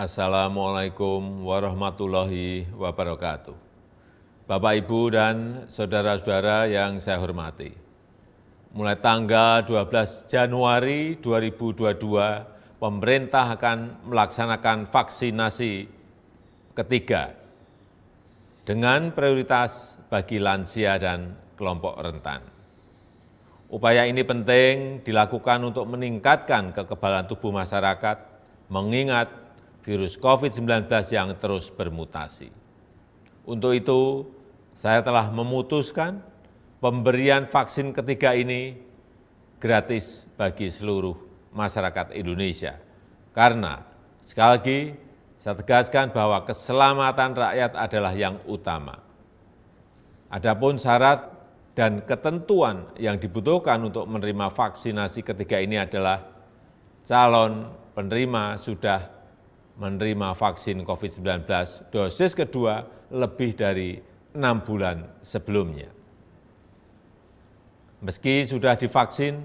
Assalamualaikum warahmatullahi wabarakatuh. Bapak, Ibu, dan saudara-saudara yang saya hormati, mulai tanggal 12 Januari 2022, pemerintah akan melaksanakan vaksinasi ketiga dengan prioritas bagi lansia dan kelompok rentan. Upaya ini penting dilakukan untuk meningkatkan kekebalan tubuh masyarakat, mengingat virus COVID-19 yang terus bermutasi. Untuk itu, saya telah memutuskan pemberian vaksin ketiga ini gratis bagi seluruh masyarakat Indonesia. Karena, sekali lagi, saya tegaskan bahwa keselamatan rakyat adalah yang utama. Adapun syarat dan ketentuan yang dibutuhkan untuk menerima vaksinasi ketiga ini adalah calon penerima sudah menerima vaksin COVID-19 dosis kedua lebih dari enam bulan sebelumnya. Meski sudah divaksin,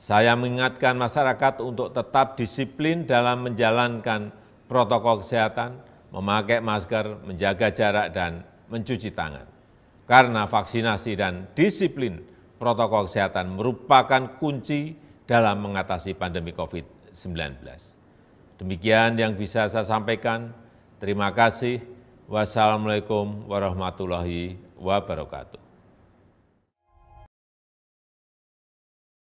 saya mengingatkan masyarakat untuk tetap disiplin dalam menjalankan protokol kesehatan, memakai masker, menjaga jarak, dan mencuci tangan. Karena vaksinasi dan disiplin protokol kesehatan merupakan kunci dalam mengatasi pandemi COVID-19. Demikian yang bisa saya sampaikan. Terima kasih. Wassalamualaikum warahmatullahi wabarakatuh.